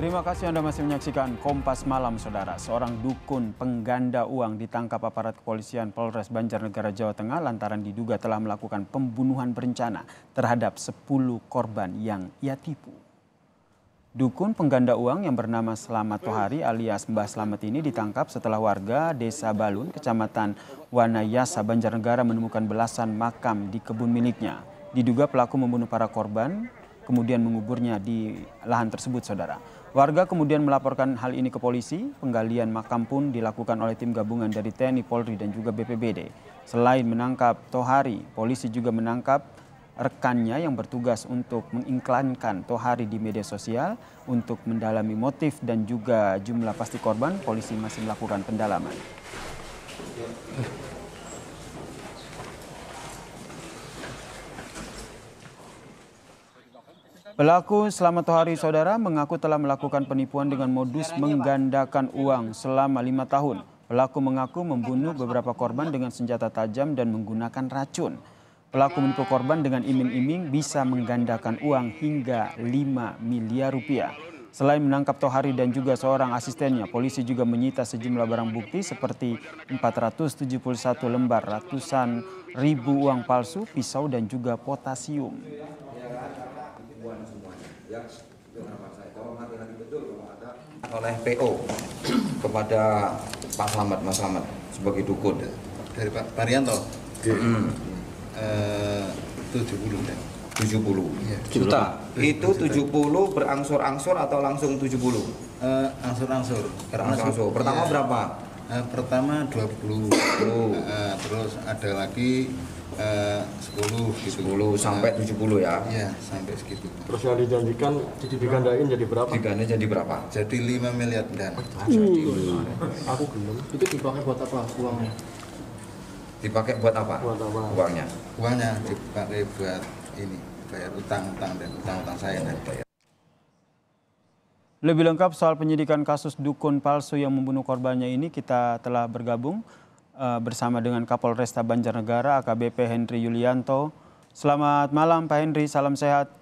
Terima kasih Anda masih menyaksikan Kompas Malam, Saudara. Seorang dukun pengganda uang ditangkap aparat kepolisian Polres Banjarnegara, Jawa Tengah lantaran diduga telah melakukan pembunuhan berencana terhadap 10 korban yang ia tipu. Dukun pengganda uang yang bernama Selamat Tohari alias Mbah Selamat ini ditangkap setelah warga Desa Balun, Kecamatan Wanayasa, Banjarnegara menemukan belasan makam di kebun miliknya. Diduga pelaku membunuh para korban, kemudian menguburnya di lahan tersebut, saudara. Warga kemudian melaporkan hal ini ke polisi. Penggalian makam pun dilakukan oleh tim gabungan dari TNI, Polri, dan juga BPBD. Selain menangkap Tohari, polisi juga menangkap rekannya yang bertugas untuk mengiklankan Tohari di media sosial untuk mendalami motif dan juga jumlah pasti korban. Polisi masih melakukan pendalaman. Pelaku Selamat hari Saudara mengaku telah melakukan penipuan dengan modus menggandakan uang selama lima tahun. Pelaku mengaku membunuh beberapa korban dengan senjata tajam dan menggunakan racun. Pelaku menipu korban dengan iming-iming bisa menggandakan uang hingga 5 miliar rupiah. Selain menangkap Tohari dan juga seorang asistennya, polisi juga menyita sejumlah barang bukti seperti 471 lembar ratusan ribu uang palsu, pisau dan juga potasium oleh PO kepada Pak Slamet Mas Slamet sebagai dukun dari Pak Parianto okay. mm. uh, 70 ya. 70 ya. juta itu 70 berangsur-angsur atau langsung 70 eh, angsur angsur e, angsur-angsur pertama ya. berapa uh, pertama 20 oh. uh, terus ada lagi eh, uh, 10 gitu sampai eh, tujuh puluh ya ya sampai segitu terus yang dijanjikan jadi digandain jadi berapa digandain jadi berapa jadi lima miliar dan aku belum itu dipakai buat apa uangnya dipakai buat apa buat apa uangnya uangnya dipakai buat ini bayar utang utang dan utang utang saya dan lebih lengkap soal penyidikan kasus dukun palsu yang membunuh korbannya ini kita telah bergabung uh, bersama dengan Kapolresta Banjarnegara AKBP Henry Yulianto. Selamat malam Pak Henry, salam sehat.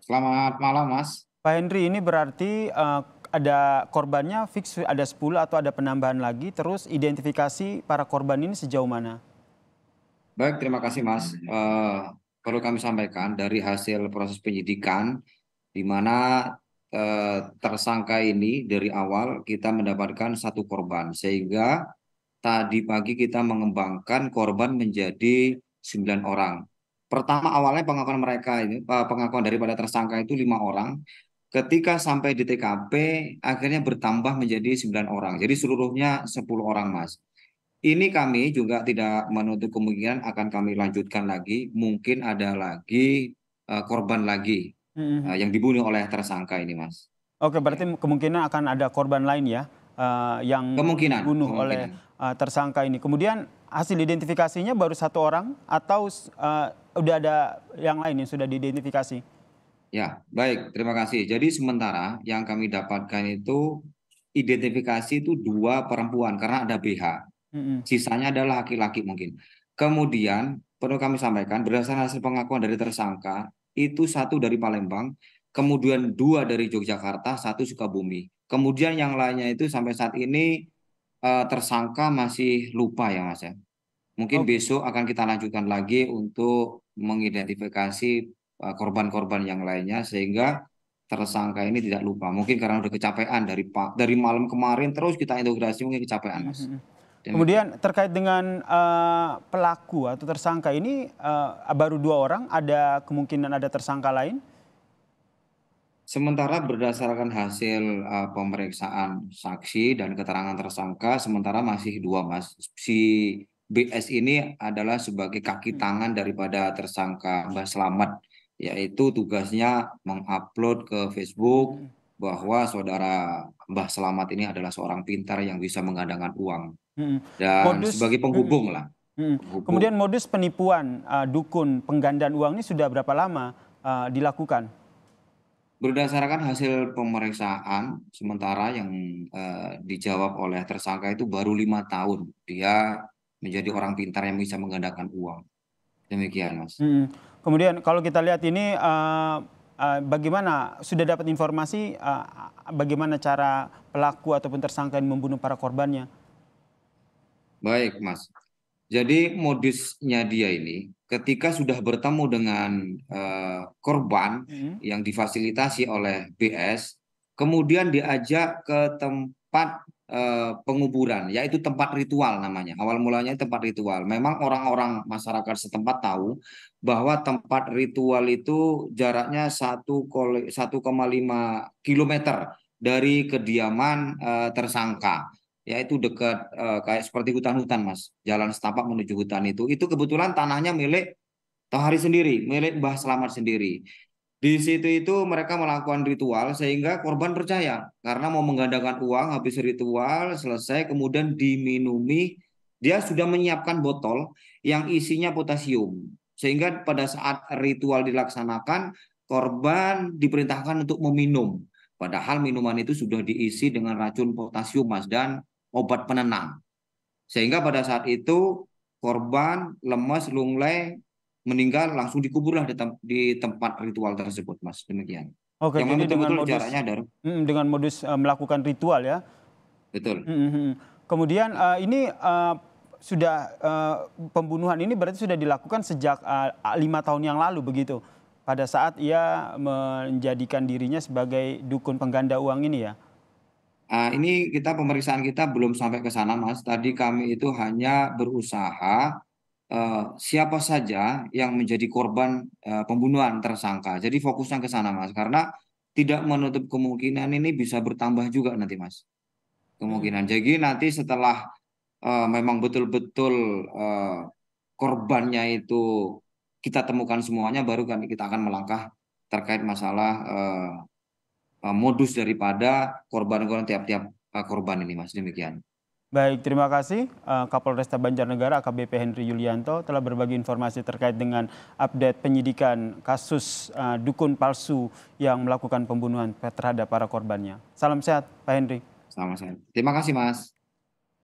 Selamat malam Mas. Pak Henry ini berarti uh, ada korbannya fix ada 10 atau ada penambahan lagi terus identifikasi para korban ini sejauh mana? Baik, terima kasih Mas. Uh, perlu kami sampaikan dari hasil proses penyidikan di mana Eh, tersangka ini dari awal kita mendapatkan satu korban sehingga tadi pagi kita mengembangkan korban menjadi sembilan orang. Pertama awalnya pengakuan mereka ini eh, pengakuan daripada tersangka itu lima orang. Ketika sampai di TKP akhirnya bertambah menjadi sembilan orang. Jadi seluruhnya sepuluh orang, Mas. Ini kami juga tidak menutup kemungkinan akan kami lanjutkan lagi. Mungkin ada lagi eh, korban lagi hmm. uh, yang dibunuh oleh tersangka ini, Mas. Oke, berarti ya. kemungkinan akan ada korban lain ya uh, yang kemungkinan, dibunuh kemungkinan. oleh uh, tersangka ini. Kemudian hasil identifikasinya baru satu orang atau uh, udah ada yang lain yang sudah diidentifikasi? Ya, baik, terima kasih. Jadi sementara yang kami dapatkan itu identifikasi itu dua perempuan karena ada BH. Mm-hmm. Sisanya adalah laki-laki mungkin. Kemudian perlu kami sampaikan berdasarkan hasil pengakuan dari tersangka itu satu dari Palembang, kemudian dua dari Yogyakarta, satu Sukabumi. Kemudian yang lainnya itu sampai saat ini uh, tersangka masih lupa ya Mas ya. Mungkin okay. besok akan kita lanjutkan lagi untuk mengidentifikasi eh, korban-korban yang lainnya sehingga tersangka ini tidak lupa. Mungkin karena udah kecapean dari dari malam kemarin terus kita integrasi mungkin kecapean, Mas. Mm-hmm. Kemudian terkait dengan uh, pelaku atau tersangka ini uh, baru dua orang, ada kemungkinan ada tersangka lain? Sementara berdasarkan hasil uh, pemeriksaan saksi dan keterangan tersangka, sementara masih dua mas. Si BS ini adalah sebagai kaki hmm. tangan daripada tersangka Mbak Selamat, yaitu tugasnya mengupload ke Facebook hmm. bahwa saudara Mbah Selamat ini adalah seorang pintar yang bisa menggandakan uang. Hmm. Dan modus, sebagai penghubung hmm. lah. Hmm. Penghubung. Kemudian modus penipuan uh, dukun penggandaan uang ini sudah berapa lama uh, dilakukan? Berdasarkan hasil pemeriksaan sementara yang uh, dijawab oleh tersangka itu baru lima tahun dia menjadi orang pintar yang bisa menggandakan uang. Demikian, Mas. Hmm. Kemudian kalau kita lihat ini uh, uh bagaimana sudah dapat informasi uh, bagaimana cara pelaku ataupun tersangka yang membunuh para korbannya? Baik, Mas. Jadi modusnya dia ini ketika sudah bertemu dengan uh, korban hmm. yang difasilitasi oleh BS, kemudian diajak ke tempat uh, penguburan, yaitu tempat ritual namanya. Awal mulanya tempat ritual. Memang orang-orang masyarakat setempat tahu bahwa tempat ritual itu jaraknya 1,5 kilometer dari kediaman uh, tersangka ya itu dekat uh, kayak seperti hutan-hutan mas jalan setapak menuju hutan itu itu kebetulan tanahnya milik Tohari sendiri milik Mbah Selamat sendiri di situ itu mereka melakukan ritual sehingga korban percaya karena mau menggandakan uang habis ritual selesai kemudian diminumi dia sudah menyiapkan botol yang isinya potasium sehingga pada saat ritual dilaksanakan korban diperintahkan untuk meminum Padahal minuman itu sudah diisi dengan racun potasium, Mas, dan obat penenang. Sehingga pada saat itu korban lemas, lunglai, meninggal langsung dikuburlah di, tem di tempat ritual tersebut, Mas. Demikian. Oke, yang jadi dengan modus, jaraknya dengan modus uh, melakukan ritual ya. Betul. Mm -hmm. Kemudian uh, ini uh, sudah uh, pembunuhan ini berarti sudah dilakukan sejak lima tahun yang lalu begitu. Pada saat ia menjadikan dirinya sebagai dukun pengganda uang ini ya. Uh, ini kita pemeriksaan kita belum sampai ke sana, Mas. Tadi kami itu hanya berusaha uh, siapa saja yang menjadi korban uh, pembunuhan tersangka. Jadi fokusnya ke sana, Mas, karena tidak menutup kemungkinan ini bisa bertambah juga nanti, Mas. Kemungkinan. Hmm. Jadi nanti setelah uh, memang betul-betul uh, korbannya itu kita temukan semuanya, baru kan kita akan melangkah terkait masalah uh, Eh, modus daripada korban-korban tiap-tiap eh, korban ini, Mas. Demikian. Baik, terima kasih eh, Kapolresta Banjarnegara AKBP Henry Yulianto telah berbagi informasi terkait dengan update penyidikan kasus dukun palsu yang melakukan pembunuhan terhadap para korbannya. Salam sehat, Pak Henry. Salam sehat. Terima kasih, Mas.